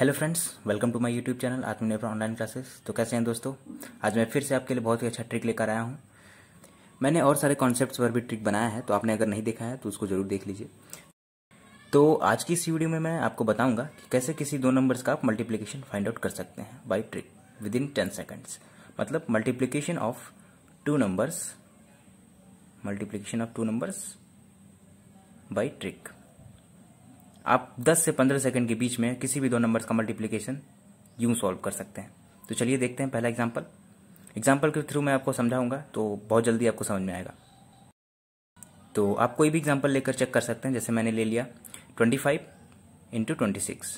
hello friends welcome to my YouTube channel Aatmanirbhar online classes तो कैसे हैं दोस्तों आज मैं फिर से आपके लिए बहुत ही अच्छा ट्रिक लेकर आया हूँ मैंने और सारे कॉन्सेप्ट्स पर भी ट्रिक बनाया है तो आपने अगर नहीं देखा है तो उसको जरूर देख लीजिए तो आज की इस वीडियो में मैं आपको बताऊंगा कि कैसे किसी दो नंबर्स का आप मल्टीप्लीकेशन फाइंड आउट कर सकते हैं by trick with in ten seconds मतलब multiplication of two numbers multiplication of two numbers by trick आप 10 से 15 सेकंड के बीच में किसी भी दो नंबर्स का मल्टीप्लीकेशन यूं सॉल्व कर सकते हैं तो चलिए देखते हैं पहला एग्जाम्पल एग्जाम्पल के थ्रू मैं आपको समझाऊंगा तो बहुत जल्दी आपको समझ में आएगा तो आप कोई भी एग्जाम्पल लेकर चेक कर सकते हैं जैसे मैंने ले लिया twenty five into twenty six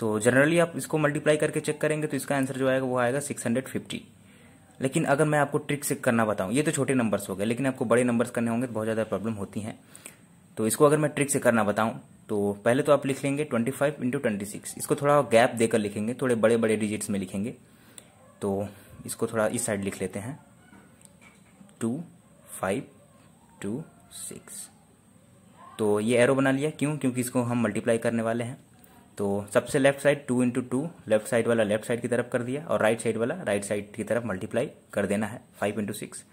तो जनरली आप इसको मल्टीप्लाई करके चेक करेंगे तो इसका आंसर जो आएगा वो आएगा सिक्स हंड्रेड फिफ्टी लेकिन अगर मैं आपको ट्रिक से करना बताऊं ये तो छोटे नंबर्स हो गए लेकिन आपको बड़े नंबर्स करने होंगे तो बहुत ज़्यादा प्रॉब्लम होती हैं तो इसको अगर मैं ट्रिक से करना बताऊं तो पहले तो आप लिख लेंगे twenty five into twenty six इसको थोड़ा गैप देकर लिखेंगे थोड़े बड़े बड़े डिजिट्स में लिखेंगे तो इसको थोड़ा इस साइड लिख लेते हैं टू फाइव टू सिक्स तो ये एरो बना लिया क्यों क्योंकि इसको हम मल्टीप्लाई करने वाले हैं तो सबसे left side two into two left side वाला लेफ्ट साइड की तरफ कर दिया और राइट साइड वाला राइट साइड की तरफ मल्टीप्लाई कर देना है फाइव इंटू सिक्स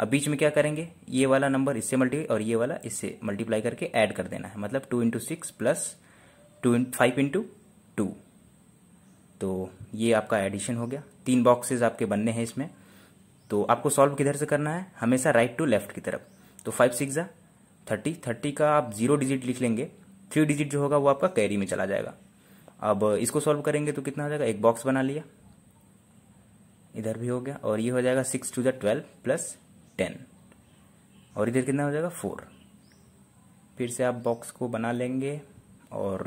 अब बीच में क्या करेंगे ये वाला नंबर इससे मल्टीप्लाई और ये वाला इससे मल्टीप्लाई करके ऐड कर देना है मतलब two into six plus two five into two तो ये आपका एडिशन हो गया तीन बॉक्सेज आपके बनने हैं इसमें तो आपको सॉल्व किधर से करना है हमेशा राइट टू लेफ्ट की तरफ तो फाइव सिक्स ज़ा थर्टी थर्टी का आप जीरो डिजिट लिख लेंगे थ्री डिजिट जो होगा वो आपका कैरी में चला जाएगा अब इसको सॉल्व करेंगे तो कितना हो जाएगा एक बॉक्स बना लिया इधर भी हो गया और ये हो जाएगा सिक्स टू ज़ा ट्वेल्व प्लस टेन और इधर कितना हो जाएगा फोर फिर से आप बॉक्स को बना लेंगे और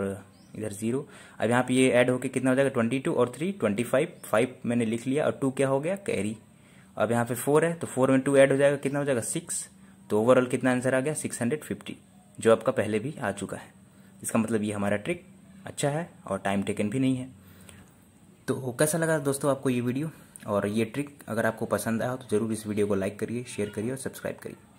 इधर जीरो अब यहाँ पे ये ऐड होके कितना हो जाएगा ट्वेंटी टू और थ्री ट्वेंटी फाइव फाइव मैंने लिख लिया और टू क्या हो गया कैरी अब यहाँ पे फोर है तो फोर में टू ऐड हो जाएगा कितना हो जाएगा सिक्स तो ओवरऑल कितना आंसर आ गया सिक्स हंड्रेड फिफ्टी जो आपका पहले भी आ चुका है इसका मतलब ये हमारा ट्रिक अच्छा है और टाइम टेकन भी नहीं है तो कैसा लगा दोस्तों आपको ये वीडियो और ये ट्रिक अगर आपको पसंद आया हो तो ज़रूर इस वीडियो को लाइक करिए शेयर करिए और सब्सक्राइब करिए